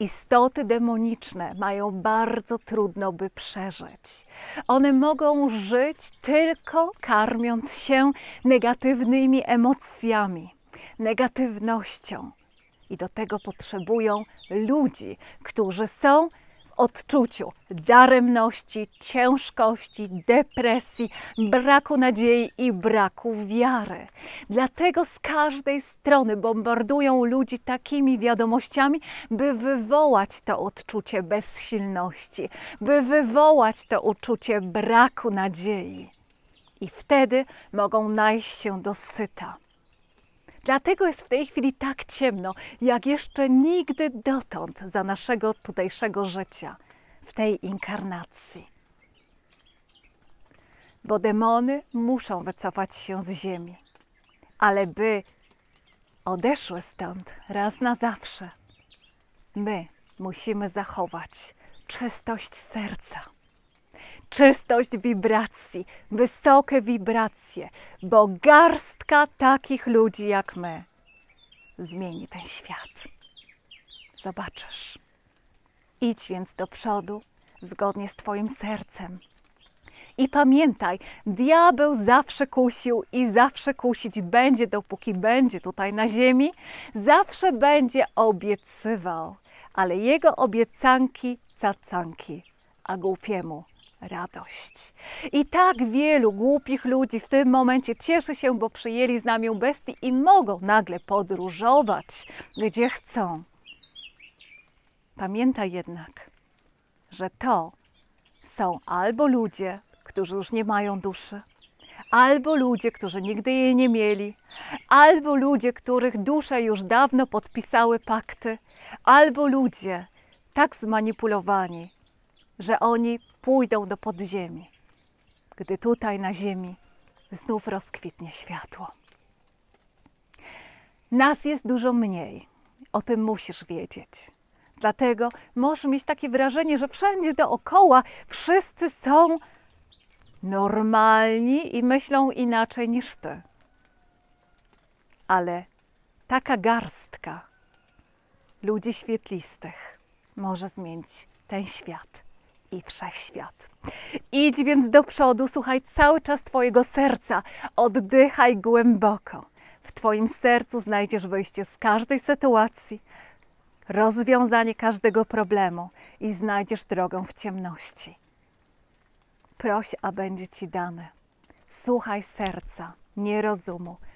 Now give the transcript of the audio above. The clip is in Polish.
Istoty demoniczne mają bardzo trudno, by przeżyć. One mogą żyć tylko karmiąc się negatywnymi emocjami, negatywnością. I do tego potrzebują ludzi, którzy są odczuciu daremności, ciężkości, depresji, braku nadziei i braku wiary. Dlatego z każdej strony bombardują ludzi takimi wiadomościami, by wywołać to odczucie bezsilności, by wywołać to uczucie braku nadziei. I wtedy mogą najść się do syta. Dlatego jest w tej chwili tak ciemno, jak jeszcze nigdy dotąd za naszego tutejszego życia, w tej inkarnacji. Bo demony muszą wycofać się z ziemi, ale by odeszły stąd raz na zawsze, my musimy zachować czystość serca czystość wibracji, wysokie wibracje, bo garstka takich ludzi jak my zmieni ten świat. Zobaczysz. Idź więc do przodu zgodnie z Twoim sercem. I pamiętaj, diabeł zawsze kusił i zawsze kusić będzie, dopóki będzie tutaj na ziemi, zawsze będzie obiecywał, ale jego obiecanki cacanki, a głupiemu radość. I tak wielu głupich ludzi w tym momencie cieszy się, bo przyjęli znamię bestii i mogą nagle podróżować, gdzie chcą. Pamiętaj jednak, że to są albo ludzie, którzy już nie mają duszy, albo ludzie, którzy nigdy jej nie mieli, albo ludzie, których dusze już dawno podpisały pakty, albo ludzie tak zmanipulowani, że oni pójdą do podziemi, gdy tutaj na ziemi znów rozkwitnie światło. Nas jest dużo mniej, o tym musisz wiedzieć. Dlatego możesz mieć takie wrażenie, że wszędzie dookoła wszyscy są normalni i myślą inaczej niż ty. Ale taka garstka ludzi świetlistych może zmienić ten świat i wszechświat. Idź więc do przodu, słuchaj cały czas Twojego serca, oddychaj głęboko. W Twoim sercu znajdziesz wyjście z każdej sytuacji, rozwiązanie każdego problemu i znajdziesz drogę w ciemności. Proś, a będzie Ci dane. Słuchaj serca, nie rozumu